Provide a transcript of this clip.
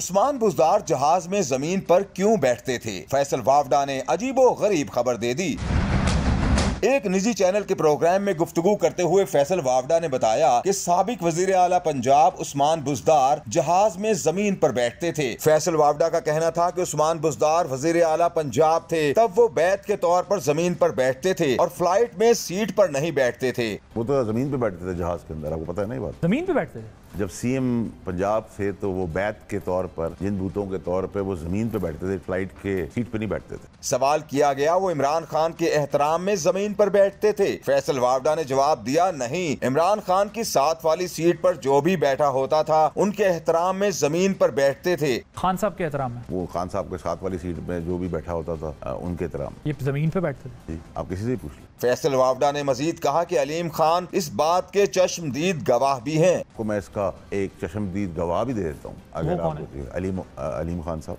उस्मान बुजदार जहाज में जमीन पर क्यों बैठते थे फैसल वावडा ने अजीबो गरीब खबर दे दी एक निजी चैनल के प्रोग्राम में गुफ्तगु करते हुए फैसल वावडा ने बताया कि सबक वजीर आला पंजाब उस्मान बुजदार जहाज में जमीन पर बैठते थे फैसल वावडा का कहना था कि उस्मान बुजदार वजीर अला पंजाब थे तब वो बैत के तौर पर जमीन पर बैठते थे और फ्लाइट में सीट पर नहीं बैठते थे वो तो जमीन पे बैठते थे जहाज के अंदर आपको पता है नहीं बात जमीन पे बैठते थे जब सीएम पंजाब थे तो वो बैत के तौर पर जिन भूतों के तौर पर वो जमीन पे बैठते थे फ्लाइट के सीट पे नहीं बैठते थे सवाल किया गया वो इमरान खान के एहतराम में जमीन जमीन पर बैठते थे फैसल वावडा ने जवाब दिया नहीं इमरान खान की साथ वाली सीट पर जो भी बैठा होता था उनके एहतराम में जमीन पर बैठते थे खान साहब के एहतराम में वो खान साहब के साथ वाली सीट में जो भी बैठा होता था उनके एहतराम ये जमीन पर बैठते थे आप किसी से पूछ ली फैसल वावडा ने मजीद कहा कि अलीम खान इस बात के चश्मदीद गवाह भी हैं। को मैं इसका एक चश्मदीद गवाह भी दे देता हूँ अगर आप अलीम अलीम खान साहब